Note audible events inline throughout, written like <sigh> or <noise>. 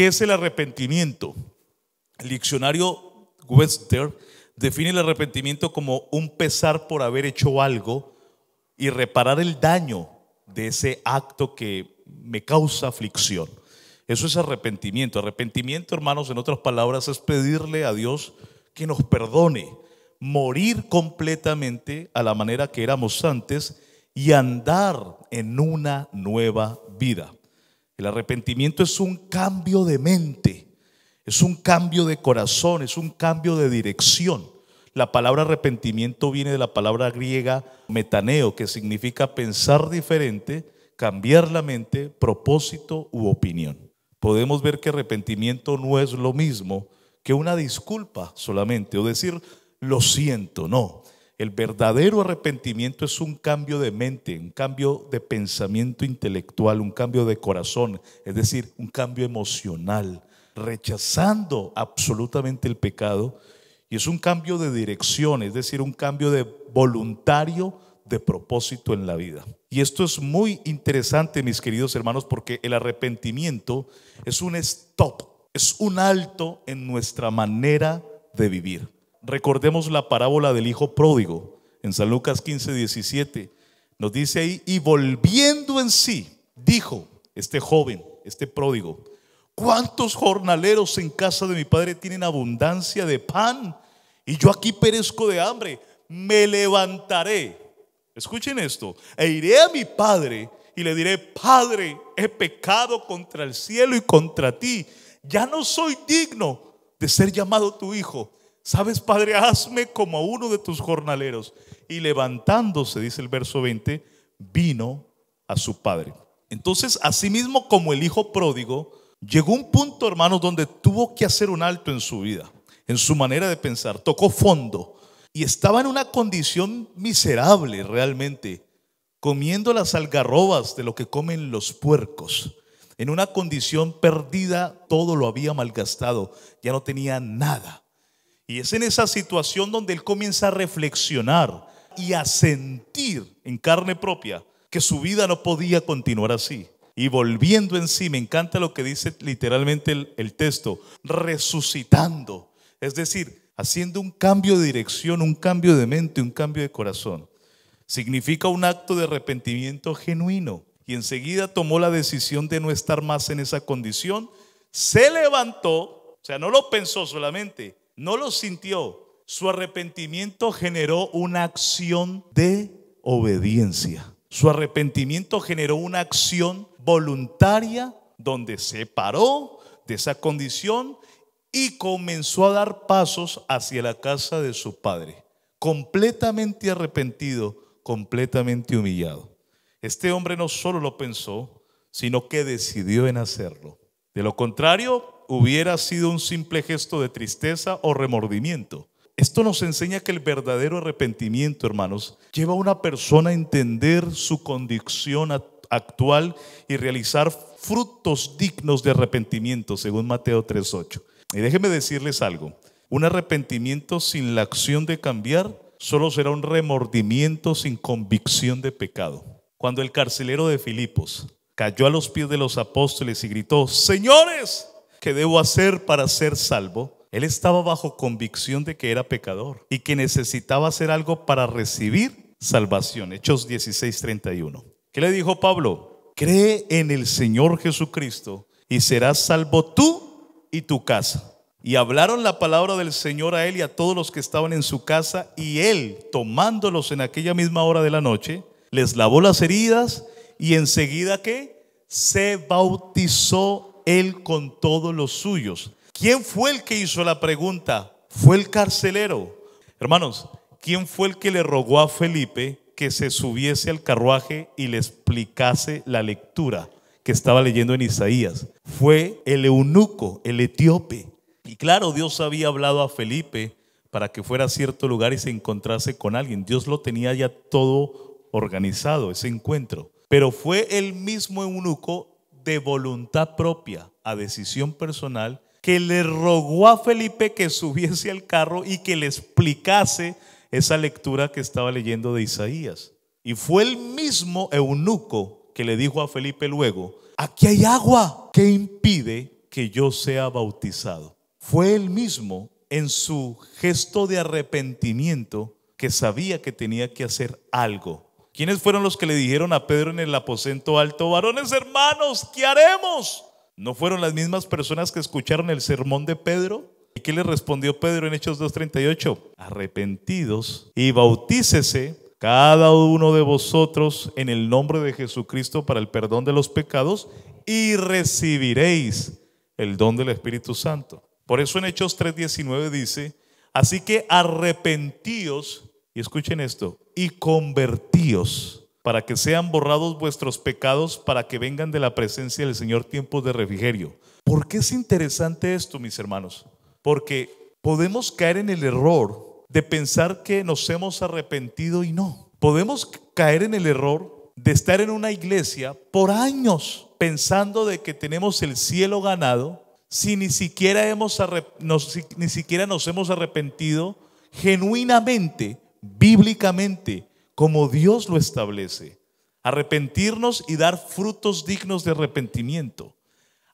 ¿Qué es el arrepentimiento? El diccionario Webster define el arrepentimiento como un pesar por haber hecho algo y reparar el daño de ese acto que me causa aflicción. Eso es arrepentimiento. Arrepentimiento, hermanos, en otras palabras, es pedirle a Dios que nos perdone, morir completamente a la manera que éramos antes y andar en una nueva vida. El arrepentimiento es un cambio de mente, es un cambio de corazón, es un cambio de dirección. La palabra arrepentimiento viene de la palabra griega metaneo, que significa pensar diferente, cambiar la mente, propósito u opinión. Podemos ver que arrepentimiento no es lo mismo que una disculpa solamente o decir lo siento, no. El verdadero arrepentimiento es un cambio de mente, un cambio de pensamiento intelectual, un cambio de corazón, es decir, un cambio emocional, rechazando absolutamente el pecado. Y es un cambio de dirección, es decir, un cambio de voluntario de propósito en la vida. Y esto es muy interesante, mis queridos hermanos, porque el arrepentimiento es un stop, es un alto en nuestra manera de vivir. Recordemos la parábola del hijo pródigo en San Lucas 15, 17. Nos dice ahí, y volviendo en sí, dijo este joven, este pródigo, ¿cuántos jornaleros en casa de mi padre tienen abundancia de pan? Y yo aquí perezco de hambre. Me levantaré. Escuchen esto. E iré a mi padre y le diré, Padre, he pecado contra el cielo y contra ti. Ya no soy digno de ser llamado tu hijo Sabes, Padre, hazme como a uno de tus jornaleros. Y levantándose, dice el verso 20, vino a su padre. Entonces, asimismo como el hijo pródigo, llegó un punto, hermanos, donde tuvo que hacer un alto en su vida, en su manera de pensar. Tocó fondo y estaba en una condición miserable realmente, comiendo las algarrobas de lo que comen los puercos. En una condición perdida, todo lo había malgastado, ya no tenía nada. Y es en esa situación donde él comienza a reflexionar y a sentir en carne propia que su vida no podía continuar así. Y volviendo en sí, me encanta lo que dice literalmente el, texto, resucitando. Es decir, haciendo un cambio de dirección, un cambio de mente, un cambio de corazón. Significa un acto de arrepentimiento genuino. Y enseguida tomó la decisión de no estar más en esa condición. Se levantó, o sea, no lo pensó solamente, no lo sintió. Su arrepentimiento generó una acción de obediencia. Su arrepentimiento generó una acción voluntaria donde se paró de esa condición y comenzó a dar pasos hacia la casa de su padre, completamente arrepentido, completamente humillado. Este hombre no solo lo pensó, sino que decidió en hacerlo. De lo contrario, hubiera sido un simple gesto de tristeza o remordimiento. Esto nos enseña que el verdadero arrepentimiento, hermanos, lleva a una persona a entender su condición actual y realizar frutos dignos de arrepentimiento, según Mateo 3.8. Y déjenme decirles algo, un arrepentimiento sin la acción de cambiar solo será un remordimiento sin convicción de pecado. Cuando el carcelero de Filipos cayó a los pies de los apóstoles y gritó, Señores, ¿Qué debo hacer para ser salvo, él estaba bajo convicción de que era pecador y que necesitaba hacer algo para recibir salvación. Hechos 16:31. ¿Qué le dijo Pablo? Cree en el Señor Jesucristo y serás salvo tú y tu casa. Y hablaron la palabra del Señor a él y a todos los que estaban en su casa, y él, tomándolos en aquella misma hora de la noche, les lavó las heridas y enseguida que se bautizó él con todos los suyos. ¿Quién fue el que hizo la pregunta? Fue el carcelero. Hermanos, ¿quién fue el que le rogó a Felipe que se subiese al carruaje y le explicase la lectura que estaba leyendo en Isaías? Fue el eunuco, el etíope. Y claro, Dios había hablado a Felipe para que fuera a cierto lugar y se encontrase con alguien. Dios lo tenía ya todo organizado, ese encuentro. Pero fue el mismo eunuco de voluntad propia a decisión personal que le rogó a Felipe que subiese al carro y que le explicase esa lectura que estaba leyendo de Isaías. Y fue el mismo eunuco que le dijo a Felipe luego, aquí hay agua, que impide que yo sea bautizado? Fue el mismo en su gesto de arrepentimiento que sabía que tenía que hacer algo ¿Quiénes fueron los que le dijeron a Pedro en el aposento alto, varones hermanos, ¿qué haremos? ¿No fueron las mismas personas que escucharon el sermón de Pedro? ¿Y qué le respondió Pedro en Hechos 2.38? Arrepentidos y bautícese cada uno de vosotros en el nombre de Jesucristo para el perdón de los pecados y recibiréis el don del Espíritu Santo. Por eso en Hechos 3.19 dice, así que arrepentíos, y escuchen esto, y convertíos para que sean borrados vuestros pecados, para que vengan de la presencia del Señor tiempos de refrigerio. ¿Por qué es interesante esto, mis hermanos? Porque podemos caer en el error de pensar que nos hemos arrepentido y no. Podemos caer en el error de estar en una iglesia por años pensando de que tenemos el cielo ganado si ni siquiera, hemos ni siquiera nos hemos arrepentido genuinamente, bíblicamente, como Dios lo establece. Arrepentirnos y dar frutos dignos de arrepentimiento.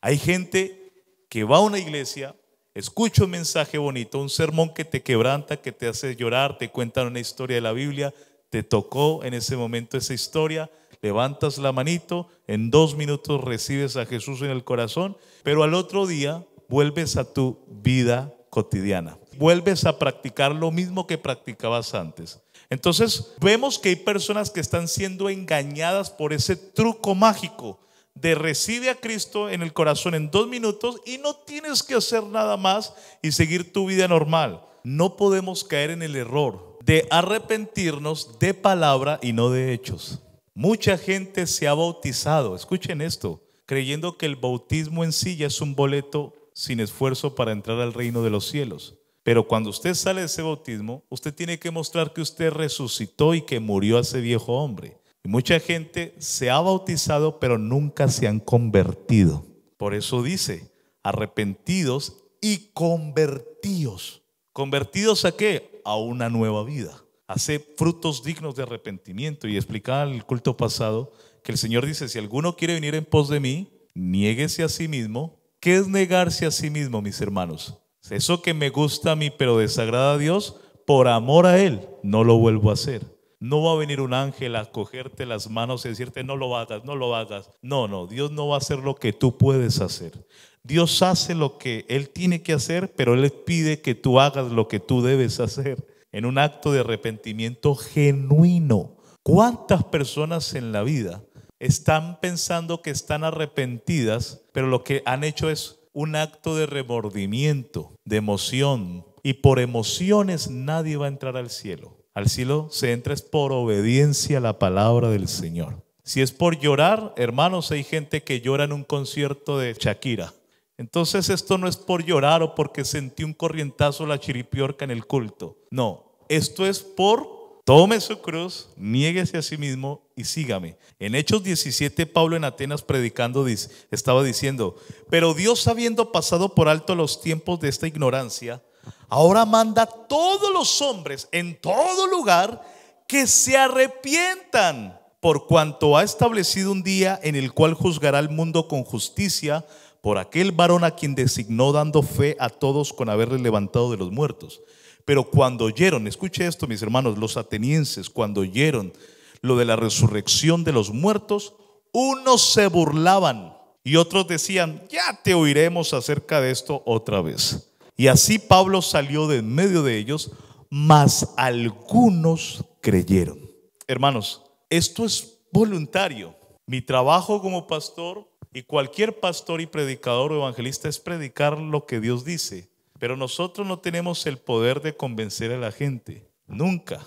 Hay gente que va a una iglesia, escucha un mensaje bonito, un sermón que te quebranta, que te hace llorar, te cuentan una historia de la Biblia, te tocó en ese momento esa historia, levantas la manito, en dos minutos recibes a Jesús en el corazón, pero al otro día vuelves a tu vida cotidiana. Vuelves a practicar lo mismo que practicabas antes. Entonces vemos que hay personas que están siendo engañadas por ese truco mágico de recibe a Cristo en el corazón en dos minutos y no tienes que hacer nada más y seguir tu vida normal. No podemos caer en el error de arrepentirnos de palabra y no de hechos. Mucha gente se ha bautizado, escuchen esto, creyendo que el bautismo en sí ya es un boleto sin esfuerzo para entrar al reino de los cielos. Pero cuando usted sale de ese bautismo, usted tiene que mostrar que usted resucitó y que murió ese viejo hombre. Y mucha gente se ha bautizado, pero nunca se han convertido. Por eso dice, arrepentidos y convertidos. ¿Convertidos a qué? A una nueva vida. Hace frutos dignos de arrepentimiento. Y explicaba el culto pasado que el Señor dice, si alguno quiere venir en pos de mí, niéguese a sí mismo. ¿Qué es negarse a sí mismo, mis hermanos? Eso que me gusta a mí pero desagrada a Dios, por amor a Él, no lo vuelvo a hacer. No va a venir un ángel a cogerte las manos y decirte, no lo hagas, no lo hagas. No, no, Dios no va a hacer lo que tú puedes hacer. Dios hace lo que Él tiene que hacer, pero Él pide que tú hagas lo que tú debes hacer en un acto de arrepentimiento genuino. ¿Cuántas personas en la vida están pensando que están arrepentidas, pero lo que han hecho es un acto de remordimiento, de emoción. Y por emociones nadie va a entrar al cielo. Al cielo se entra es por obediencia a la palabra del Señor. Si es por llorar, hermanos, hay gente que llora en un concierto de Shakira. Entonces esto no es por llorar o porque sentí un corrientazo la chiripiorca en el culto. No, esto es por Tome su cruz, niéguese a sí mismo y sígame. En Hechos 17, Pablo en Atenas predicando estaba diciendo, pero Dios habiendo pasado por alto los tiempos de esta ignorancia, ahora manda a todos los hombres en todo lugar que se arrepientan por cuanto ha establecido un día en el cual juzgará al mundo con justicia por aquel varón a quien designó dando fe a todos con haberle levantado de los muertos. Pero cuando oyeron, escuche esto mis hermanos, los atenienses, cuando oyeron lo de la resurrección de los muertos, unos se burlaban y otros decían, ya te oiremos acerca de esto otra vez. Y así Pablo salió de en medio de ellos, mas algunos creyeron. Hermanos, esto es voluntario. Mi trabajo como pastor y cualquier pastor y predicador o evangelista es predicar lo que Dios dice. Pero nosotros no tenemos el poder de convencer a la gente, nunca,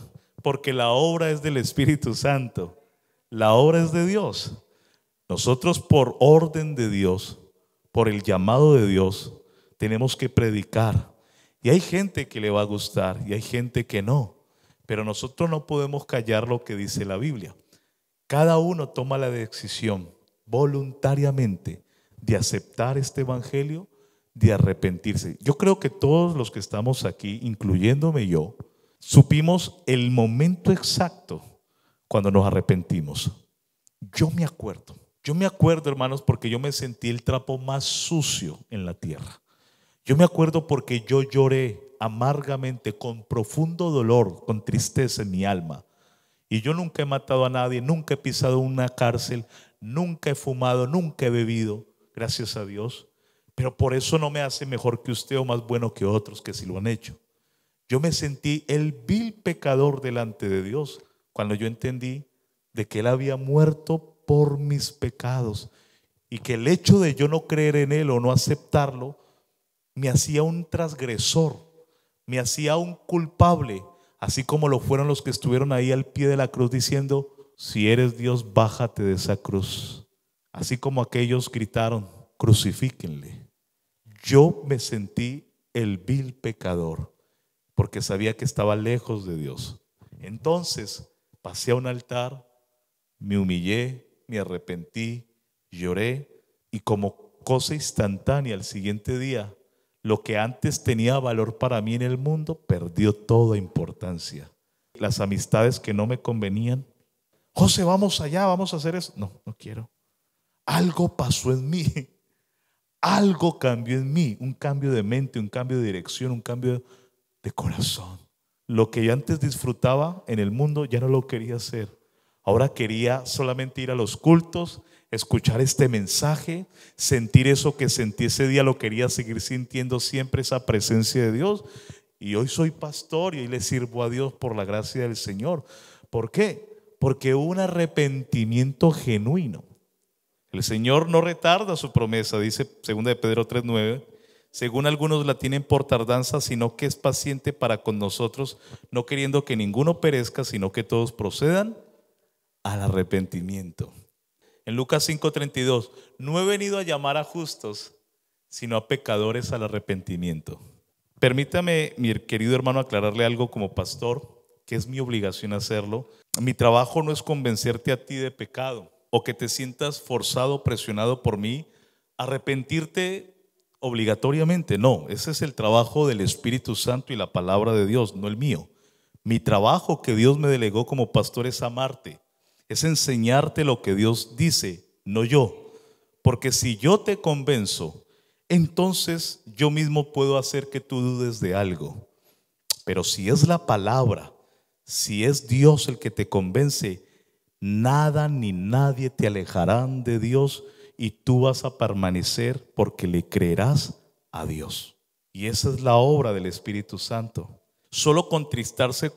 porque la obra es del Espíritu Santo, la obra es de Dios. Nosotros por orden de Dios, por el llamado de Dios, tenemos que predicar. Y hay gente que le va a gustar y hay gente que no, pero nosotros no podemos callar lo que dice la Biblia. Cada uno toma la decisión voluntariamente de aceptar este Evangelio de arrepentirse. Yo creo que todos los que estamos aquí, incluyéndome yo, supimos el momento exacto cuando nos arrepentimos. Yo me acuerdo, yo me acuerdo hermanos porque yo me sentí el trapo más sucio en la tierra. Yo me acuerdo porque yo lloré amargamente, con profundo dolor, con tristeza en mi alma. Y yo nunca he matado a nadie, nunca he pisado una cárcel, nunca he fumado, nunca he bebido, gracias a Dios. Pero por eso no me hace mejor que usted o más bueno que otros que si lo han hecho. Yo me sentí el vil pecador delante de Dios cuando yo entendí de que Él había muerto por mis pecados y que el hecho de yo no creer en Él o no aceptarlo me hacía un transgresor, me hacía un culpable, así como lo fueron los que estuvieron ahí al pie de la cruz diciendo, si eres Dios, bájate de esa cruz. Así como aquellos gritaron, crucifíquenle. Yo me sentí el vil pecador, porque sabía que estaba lejos de Dios. Entonces pasé a un altar, me humillé, me arrepentí, lloré y como cosa instantánea al siguiente día, lo que antes tenía valor para mí en el mundo perdió toda importancia. Las amistades que no me convenían, José, vamos allá, vamos a hacer eso. No, no quiero. Algo pasó en mí algo cambió en mí, un cambio de mente, un cambio de dirección, un cambio de corazón. Lo que yo antes disfrutaba en el mundo ya no lo quería hacer. Ahora quería solamente ir a los cultos, escuchar este mensaje, sentir eso que sentí ese día, lo quería seguir sintiendo siempre, esa presencia de Dios. Y hoy soy pastor y le sirvo a Dios por la gracia del Señor. ¿Por qué? Porque hubo un arrepentimiento genuino. El Señor no retarda su promesa, dice 2 de Pedro 3:9, según algunos la tienen por tardanza, sino que es paciente para con nosotros, no queriendo que ninguno perezca, sino que todos procedan al arrepentimiento. En Lucas 5:32, no he venido a llamar a justos, sino a pecadores al arrepentimiento. Permítame, mi querido hermano, aclararle algo como pastor, que es mi obligación hacerlo. Mi trabajo no es convencerte a ti de pecado o que te sientas forzado, presionado por mí, arrepentirte obligatoriamente. No, ese es el trabajo del Espíritu Santo y la palabra de Dios, no el mío. Mi trabajo que Dios me delegó como pastor es amarte, es enseñarte lo que Dios dice, no yo. Porque si yo te convenzo, entonces yo mismo puedo hacer que tú dudes de algo. Pero si es la palabra, si es Dios el que te convence, Nada ni nadie te alejarán de Dios y tú vas a permanecer porque le creerás a Dios. Y esa es la obra del Espíritu Santo. Solo contristarse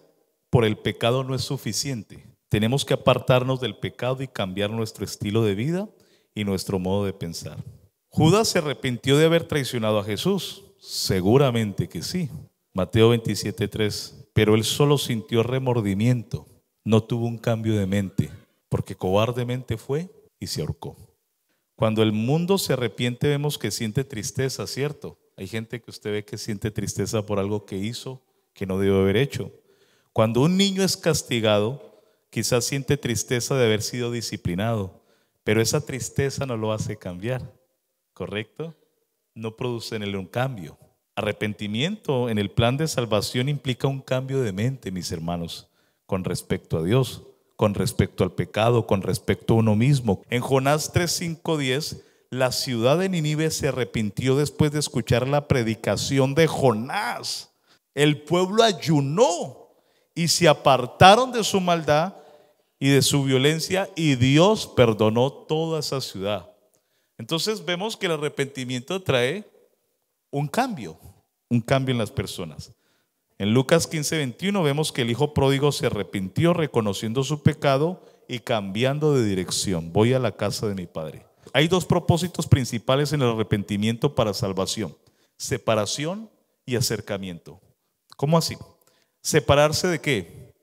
por el pecado no es suficiente. Tenemos que apartarnos del pecado y cambiar nuestro estilo de vida y nuestro modo de pensar. Judas se arrepintió de haber traicionado a Jesús. Seguramente que sí. Mateo 27:3. Pero él solo sintió remordimiento no tuvo un cambio de mente, porque cobardemente fue y se ahorcó. Cuando el mundo se arrepiente vemos que siente tristeza, ¿cierto? Hay gente que usted ve que siente tristeza por algo que hizo, que no debió haber hecho. Cuando un niño es castigado, quizás siente tristeza de haber sido disciplinado, pero esa tristeza no lo hace cambiar, ¿correcto? No produce en él un cambio. Arrepentimiento en el plan de salvación implica un cambio de mente, mis hermanos con respecto a Dios, con respecto al pecado, con respecto a uno mismo. En Jonás 3.5.10, la ciudad de Ninive se arrepintió después de escuchar la predicación de Jonás. El pueblo ayunó y se apartaron de su maldad y de su violencia y Dios perdonó toda esa ciudad. Entonces vemos que el arrepentimiento trae un cambio, un cambio en las personas. En Lucas 15, 21 vemos que el hijo pródigo se arrepintió reconociendo su pecado y cambiando de dirección. Voy a la casa de mi padre. Hay dos propósitos principales en el arrepentimiento para salvación. Separación y acercamiento. ¿Cómo así? ¿Separarse de qué?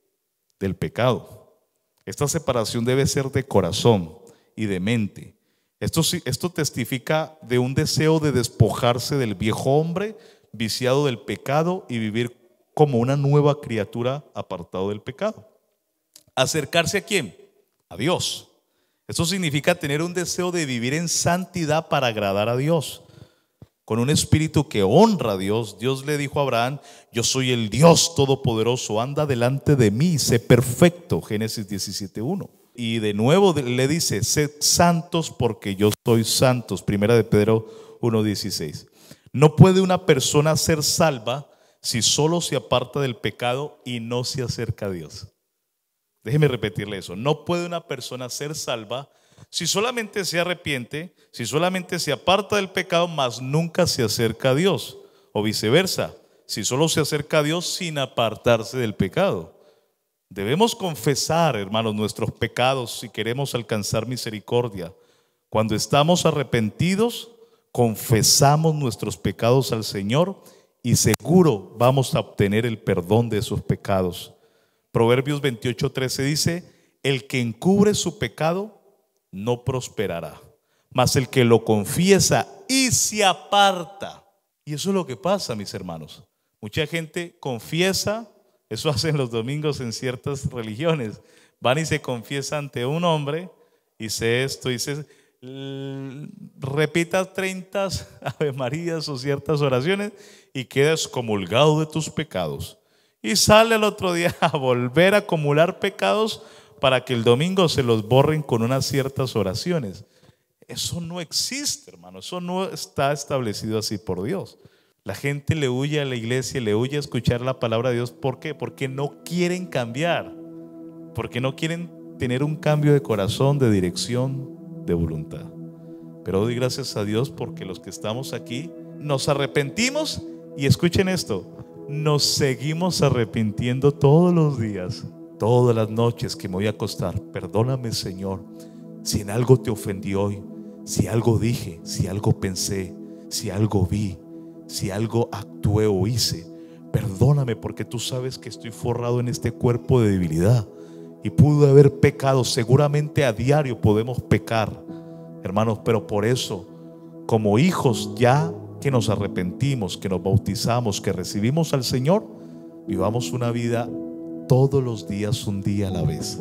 Del pecado. Esta separación debe ser de corazón y de mente. Esto, esto testifica de un deseo de despojarse del viejo hombre viciado del pecado y vivir como una nueva criatura apartado del pecado. ¿Acercarse a quién? A Dios. Eso significa tener un deseo de vivir en santidad para agradar a Dios. Con un espíritu que honra a Dios, Dios le dijo a Abraham, yo soy el Dios todopoderoso, anda delante de mí, sé perfecto. Génesis 17.1 y de nuevo le dice, sed santos porque yo soy santos. Primera de Pedro 1.16. No puede una persona ser salva si solo se aparta del pecado y no se acerca a Dios. Déjeme repetirle eso. No puede una persona ser salva si solamente se arrepiente, si solamente se aparta del pecado, mas nunca se acerca a Dios. O viceversa, si solo se acerca a Dios sin apartarse del pecado. Debemos confesar, hermanos, nuestros pecados si queremos alcanzar misericordia. Cuando estamos arrepentidos, confesamos nuestros pecados al Señor y seguro vamos a obtener el perdón de sus pecados. Proverbios 28:13 dice, el que encubre su pecado no prosperará, mas el que lo confiesa y se aparta. Y eso es lo que pasa, mis hermanos. Mucha gente confiesa, eso <laughs> hacen los domingos en ciertas religiones, van y se confiesa ante un hombre, y se esto, se repita 30 <laughs> Ave Marías o ciertas oraciones y quedas comulgado de tus pecados. Y sale el otro día a volver a acumular pecados para que el domingo se los borren con unas ciertas oraciones. Eso no existe, hermano. Eso no está establecido así por Dios. La gente le huye a la iglesia, le huye a escuchar la palabra de Dios. ¿Por qué? Porque no quieren cambiar. Porque no quieren tener un cambio de corazón, de dirección, de voluntad. Pero doy gracias a Dios porque los que estamos aquí nos arrepentimos y escuchen esto, nos seguimos arrepintiendo todos los días, todas las noches que me voy a acostar. Perdóname, Señor, si en algo te ofendí hoy, si algo dije, si algo pensé, si algo vi, si algo actué o hice. Perdóname porque tú sabes que estoy forrado en este cuerpo de debilidad y pude haber pecado. Seguramente a diario podemos pecar, hermanos, pero por eso, como hijos ya que nos arrepentimos, que nos bautizamos, que recibimos al Señor, vivamos una vida todos los días, un día a la vez.